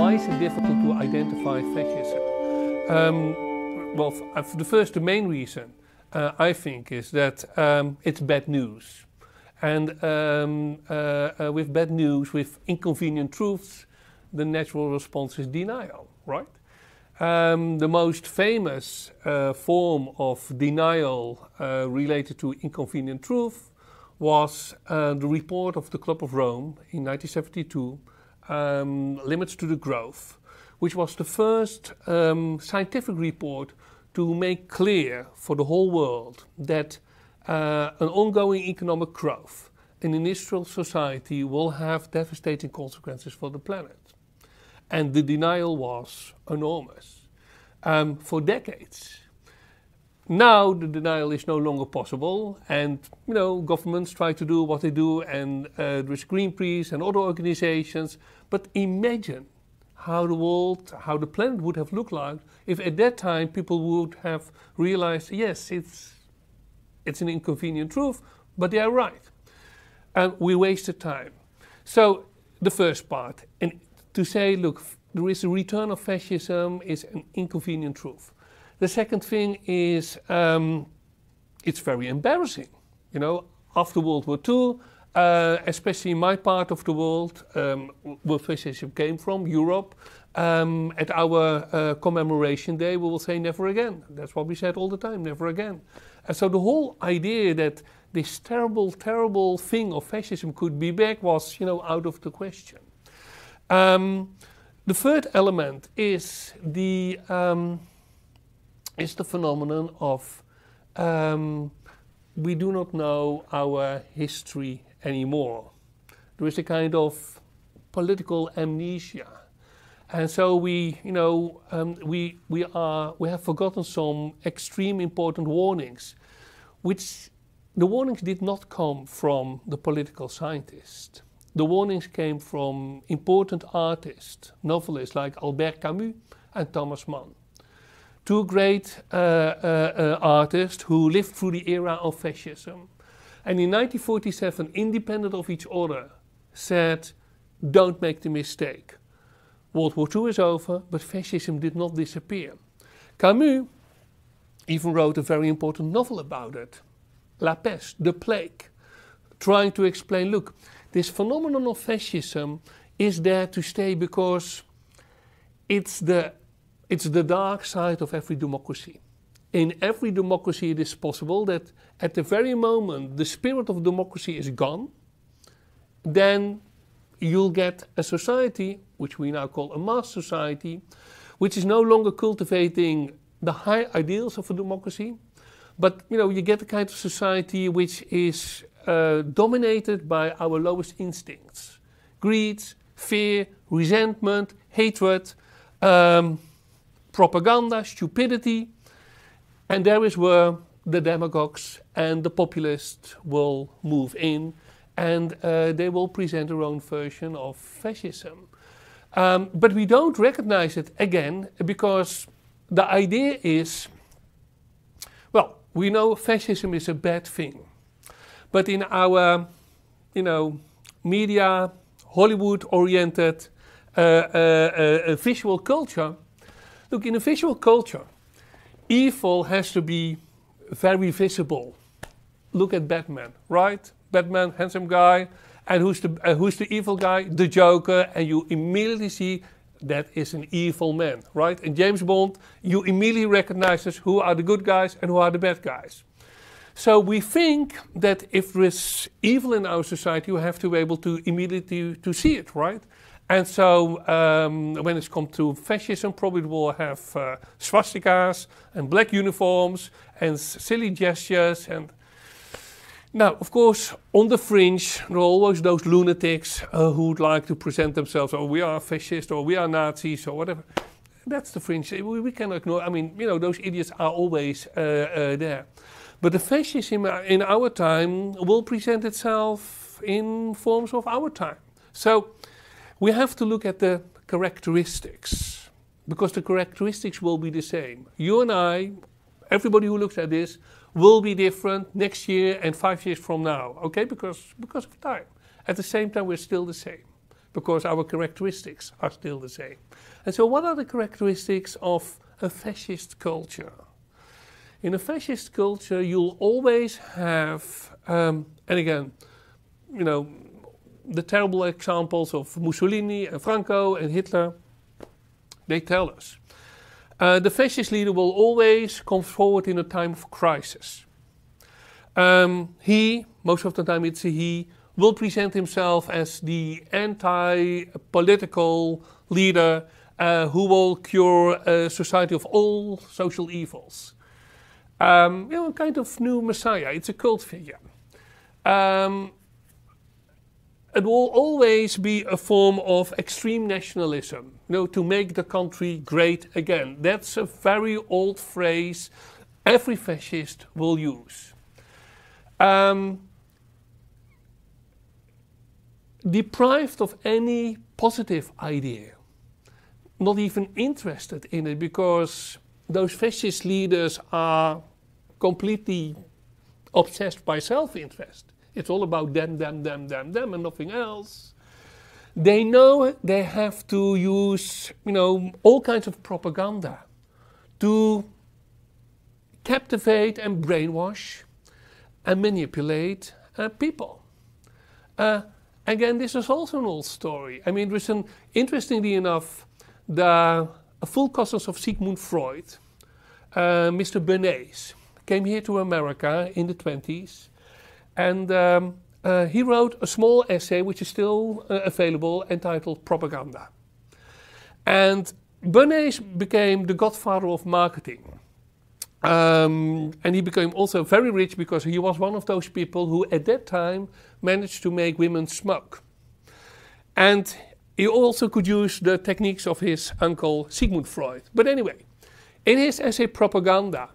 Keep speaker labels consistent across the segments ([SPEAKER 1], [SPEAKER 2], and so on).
[SPEAKER 1] Why is it difficult to identify fascism? Um, well, uh, the first, the main reason uh, I think is that um, it's bad news. And um, uh, uh, with bad news, with inconvenient truths, the natural response is denial, right? Um, the most famous uh, form of denial uh, related to inconvenient truth was uh, the report of the Club of Rome in 1972 um, Limits to the Growth, which was the first um, scientific report to make clear for the whole world that uh, an ongoing economic growth in industrial society will have devastating consequences for the planet. And the denial was enormous. Um, for decades, now the denial is no longer possible, and you know governments try to do what they do, and uh, there's Greenpeace and other organizations. But imagine how the world, how the planet would have looked like if at that time people would have realized, yes, it's it's an inconvenient truth, but they are right, and we wasted time. So the first part, and to say, look, there is a return of fascism is an inconvenient truth. The second thing is um, it's very embarrassing. You know, after World War II, uh, especially in my part of the world, um, where fascism came from, Europe, um, at our uh, commemoration day, we will say never again. That's what we said all the time, never again. And so the whole idea that this terrible, terrible thing of fascism could be back was, you know, out of the question. Um, the third element is the um, is the phenomenon of um, we do not know our history anymore. There is a kind of political amnesia. And so we, you know, um, we, we, are, we have forgotten some extreme important warnings, which the warnings did not come from the political scientists. The warnings came from important artists, novelists like Albert Camus and Thomas Mann two great uh, uh, uh, artists who lived through the era of fascism. And in 1947, independent of each other, said, don't make the mistake. World War II is over, but fascism did not disappear. Camus even wrote a very important novel about it, La Peste, The Plague, trying to explain, look, this phenomenon of fascism is there to stay because it's the it's the dark side of every democracy. In every democracy, it is possible that at the very moment the spirit of democracy is gone, then you'll get a society, which we now call a mass society, which is no longer cultivating the high ideals of a democracy, but you know you get a kind of society which is uh, dominated by our lowest instincts: greed, fear, resentment, hatred. Um, propaganda, stupidity, and there is where the demagogues and the populists will move in and uh, they will present their own version of fascism. Um, but we don't recognize it again because the idea is well, we know fascism is a bad thing. But in our, you know, media, Hollywood oriented uh, uh, uh, visual culture, Look, in a visual culture, evil has to be very visible. Look at Batman, right? Batman, handsome guy. And who's the, uh, who's the evil guy? The Joker. And you immediately see that is an evil man, right? And James Bond, you immediately recognize who are the good guys and who are the bad guys. So we think that if there is evil in our society, you have to be able to immediately to see it, right? And so um, when it's come to fascism, probably we'll have uh, swastikas and black uniforms and silly gestures. And now, of course, on the fringe, there are always those lunatics uh, who would like to present themselves, oh, we are fascist, or we are Nazis, or whatever. That's the fringe. We, we cannot ignore. I mean, you know, those idiots are always uh, uh there. But the fascism in our time will present itself in forms of our time. So we have to look at the characteristics because the characteristics will be the same. You and I, everybody who looks at this, will be different next year and five years from now, okay? Because, because of time. At the same time, we're still the same because our characteristics are still the same. And so, what are the characteristics of a fascist culture? In a fascist culture, you'll always have, um, and again, you know, the terrible examples of Mussolini and Franco and Hitler, they tell us. Uh, the fascist leader will always come forward in a time of crisis. Um, he, most of the time it's a he, will present himself as the anti political leader uh, who will cure a society of all social evils. Um, you know, a kind of new messiah, it's a cult figure. Um, it will always be a form of extreme nationalism, you know, to make the country great again. That's a very old phrase every fascist will use. Um, deprived of any positive idea, not even interested in it, because those fascist leaders are completely obsessed by self interest. It's all about them, them, them, them, them, and nothing else. They know they have to use, you know, all kinds of propaganda to captivate and brainwash and manipulate uh, people. Uh, again, this is also an old story. I mean, there's an, interestingly enough, the full cousins of Sigmund Freud, uh, Mr. Bernays, came here to America in the 20s and um, uh, he wrote a small essay, which is still uh, available, entitled Propaganda. And Bernays became the godfather of marketing. Um, and he became also very rich because he was one of those people who, at that time, managed to make women smoke. And he also could use the techniques of his uncle Sigmund Freud. But anyway, in his essay Propaganda,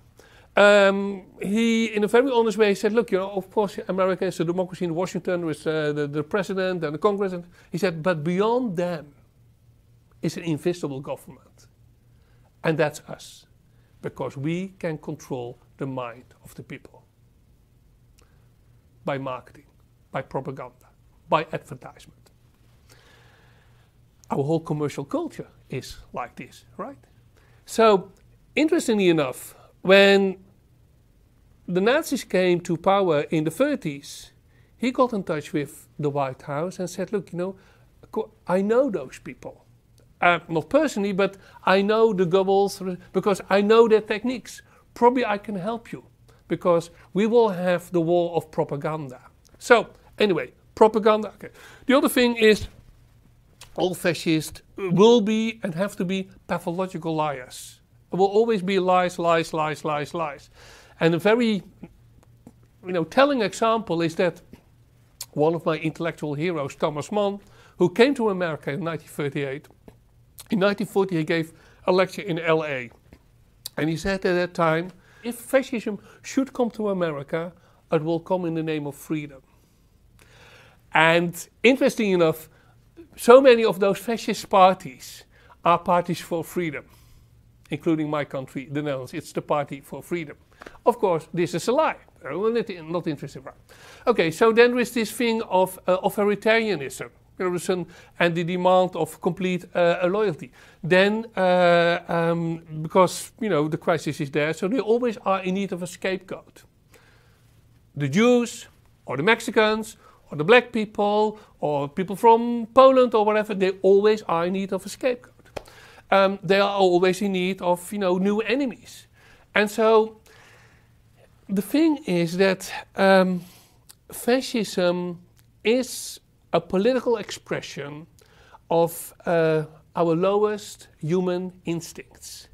[SPEAKER 1] um, he, in a very honest way, said, "Look, you know, of course, America is a democracy in Washington with uh, the, the president and the Congress." And he said, "But beyond them is an invisible government, and that's us, because we can control the mind of the people by marketing, by propaganda, by advertisement." Our whole commercial culture is like this, right? So, interestingly enough when the Nazis came to power in the 30s, he got in touch with the White House and said, Look, you know, I know those people. Uh, not personally, but I know the Goebbels because I know their techniques. Probably I can help you because we will have the war of propaganda. So, anyway, propaganda. Okay. The other thing is all fascists will be and have to be pathological liars. There will always be lies, lies, lies, lies, lies. And a very you know, telling example is that one of my intellectual heroes, Thomas Mann, who came to America in 1938. In 1940, he gave a lecture in LA. And he said at that time if fascism should come to America, it will come in the name of freedom. And interesting enough, so many of those fascist parties are parties for freedom, including my country, the Netherlands. It's the Party for Freedom. Of course, this is a lie. Oh, we not interested in Okay, so then there is this thing of uh, authoritarianism and the demand of complete uh, loyalty. Then, uh, um, because you know the crisis is there, so they always are in need of a scapegoat. The Jews, or the Mexicans, or the black people, or people from Poland or whatever, they always are in need of a scapegoat. Um, they are always in need of you know new enemies, and so the thing is that um, fascism is a political expression of uh, our lowest human instincts.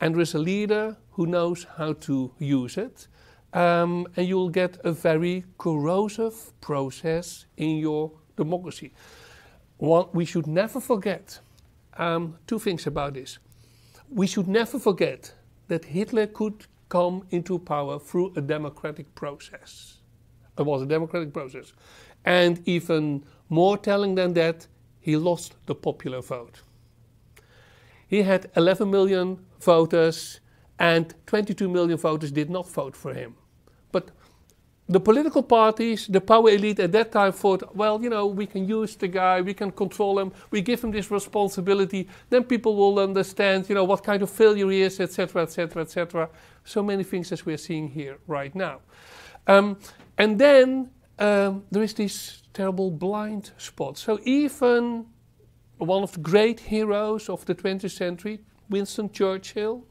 [SPEAKER 1] And with a leader who knows how to use it, um, and you'll get a very corrosive process in your democracy. What we should never forget um, two things about this. We should never forget that Hitler could come into power through a democratic process. It was a democratic process. And even more telling than that, he lost the popular vote. He had 11 million voters, and 22 million voters did not vote for him. But the political parties, the power elite at that time thought, well, you know, we can use the guy, we can control him, we give him this responsibility, then people will understand, you know, what kind of failure he is, etc., etc., etc. So many things as we're seeing here right now. Um, and then um, there is this terrible blind spot. So even one of the great heroes of the 20th century, Winston Churchill,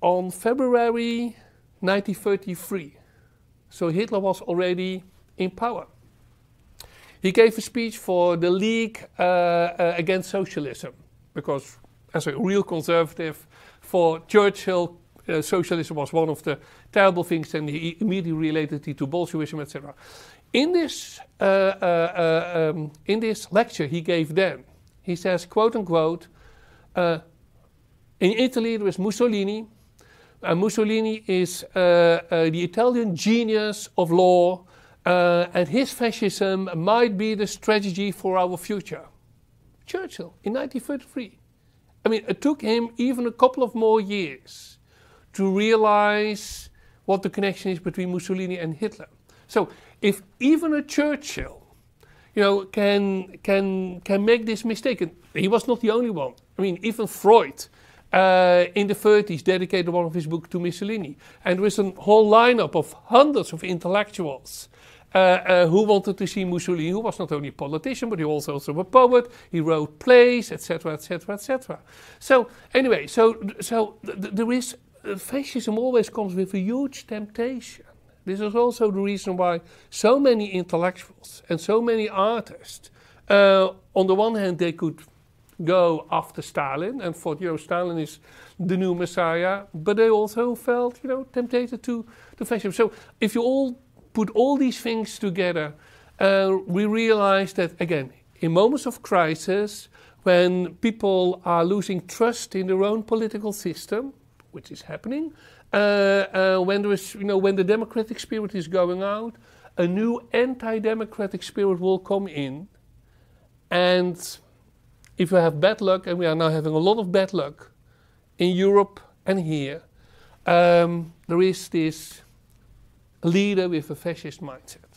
[SPEAKER 1] on February 1933. So Hitler was already in power. He gave a speech for the League uh, uh, Against Socialism, because as a real conservative, for Churchill, uh, socialism was one of the terrible things, and he immediately related it to Bolshevism, etc. In this, uh, uh, um, in this lecture he gave then, he says, quote unquote, uh, in Italy there was Mussolini, uh, Mussolini is uh, uh, the Italian genius of law, uh, and his fascism might be the strategy for our future. Churchill in 1933. I mean, it took him even a couple of more years to realize what the connection is between Mussolini and Hitler. So, if even a Churchill you know, can, can, can make this mistake. And he was not the only one. I mean, even Freud uh, in the 30s dedicated one of his books to Mussolini. And there was a whole lineup of hundreds of intellectuals uh, uh, who wanted to see Mussolini, who was not only a politician, but he was also a poet. He wrote plays, etc., etc., etc. So anyway, so so th th there is uh, fascism always comes with a huge temptation. This is also the reason why so many intellectuals and so many artists, on the one hand, they could go after Stalin and thought, you know, Stalin is the new messiah, but they also felt, you know, tempted to, to fascism. So if you all put all these things together, uh, we realize that, again, in moments of crisis, when people are losing trust in their own political system, which is happening, uh, uh, when there is, you know, when the democratic spirit is going out, a new anti-democratic spirit will come in, and if we have bad luck, and we are now having a lot of bad luck in Europe and here, um, there is this leader with a fascist mindset.